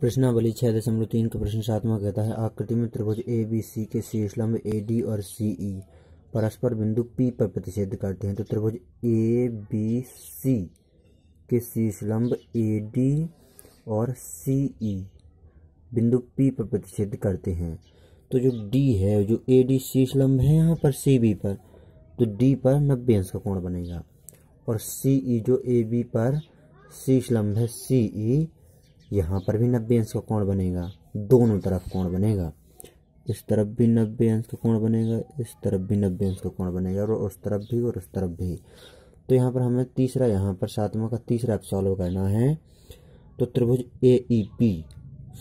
प्रश्नावली छः दशमलव तीन का प्रश्न सातवां कहता है आकृति में त्रिभुज ए बी सी के शीर्ष लंब ए डी और सी ई e परस्पर बिंदु पी पर प्रतिषेध करते हैं तो त्रिभुज ए बी सी के शीर्ष लंब ए डी और सी ई e बिंदु पी पर प्रतिषेध करते हैं तो जो डी है जो ए डी शीर्ष लंब है यहाँ पर सी बी पर तो डी पर नब्बे अंश का कोण बनेगा और सी ई e जो ए बी पर शीर्ष लंब है सी ई यहाँ पर भी नब्बे अंश का कोण बनेगा दोनों तरफ कोण बनेगा इस तरफ भी नब्बे अंश का कोण बनेगा इस तरफ भी नब्बे अंश का कोण बनेगा और उस तरफ भी और उस तरफ भी तो यहाँ पर हमें तीसरा यहाँ पर सातवा का तीसरा सॉल्व करना है तो त्रिभुज ए ई पी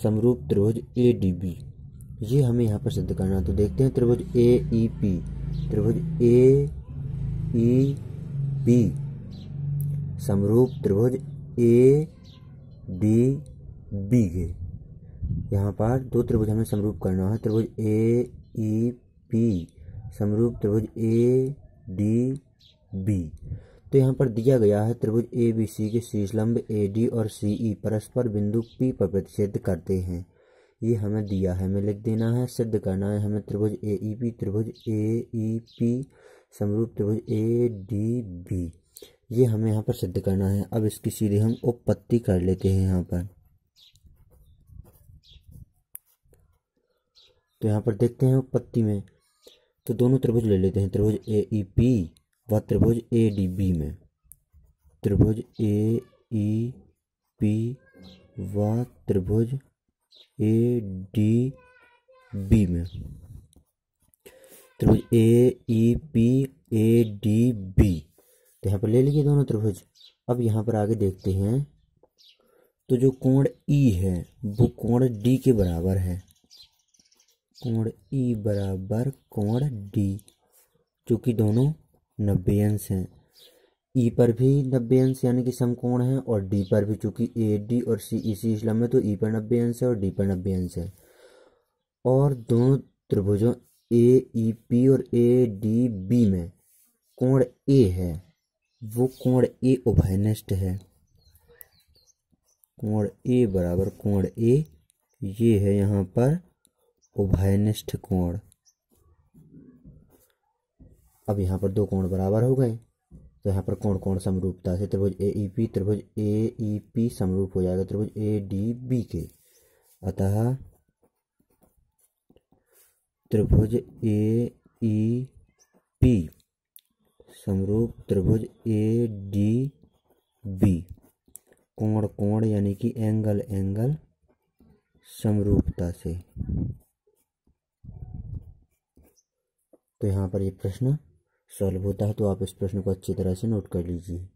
समरूप त्रिभुज ए डी बी ये हमें यहाँ पर सिद्ध करना है तो देखते हैं त्रिभुज ए ई पी त्रिभुज ए ई पी समरूप त्रिभुज ए डी बीघे यहाँ पर दो त्रिभुज हमें समरूप करना है त्रिभुज ए ई पी समरूप त्रिभुज ए डी बी तो यहाँ पर दिया गया है त्रिभुज ए बी सी के लंब ए डी और सी ई परस्पर बिंदु पी पर प्रतिषेध करते हैं ये हमें दिया है हमें लिख देना है सिद्ध करना है हमें त्रिभुज ए ई पी त्रिभुज ए ई पी समरूप त्रिभुज ए डी बी ये हमें यहाँ पर सिद्ध करना है अब इसकी सीधे हम उपपत्ति कर लेते हैं यहाँ पर तो यहाँ पर देखते हैं पत्ती में तो दोनों त्रिभुज ले लेते हैं त्रिभुज ए ई पी व त्रिभुज ए डी बी में त्रिभुज ए ई पी व त्रिभुज ए डी बी में त्रिभुज A E P A D B तो यहाँ पर ले लीजिए दोनों त्रिभुज अब यहाँ पर आगे देखते हैं तो जो कोण ई है वो कोण डी के बराबर है कोण ई बराबर कोण डी चूँकि दोनों नब्बे अंश हैं ई पर भी नब्बे अंश यानी कि समकोण है और डी पर भी चूँकि ए डी और सी ई सी इस्लाम है तो ई पर नब्बे अंश है और डी पर नब्बे अंश है और दोनों त्रिभुजों ए ई पी और ए डी बी में कोण ए है वो कोण ए उभयनिष्ठ है कोण ए बराबर कोण ए ये है यहाँ पर उभयनिष्ठ कोण अब यहाँ पर दो कोण बराबर हो गए तो यहाँ पर कोण कोण समरूपता से त्रिभुज ए ई पी त्रिभुज ए ई पी समरूप हो जाएगा त्रिभुज ए डी बी के अतः त्रिभुज ए ई पी समरूप त्रिभुज ए डी बी कोण कोण यानी कि एंगल एंगल समरूपता से तो यहाँ पर ये प्रश्न सॉल्व होता है तो आप इस प्रश्न को अच्छी तरह से नोट कर लीजिए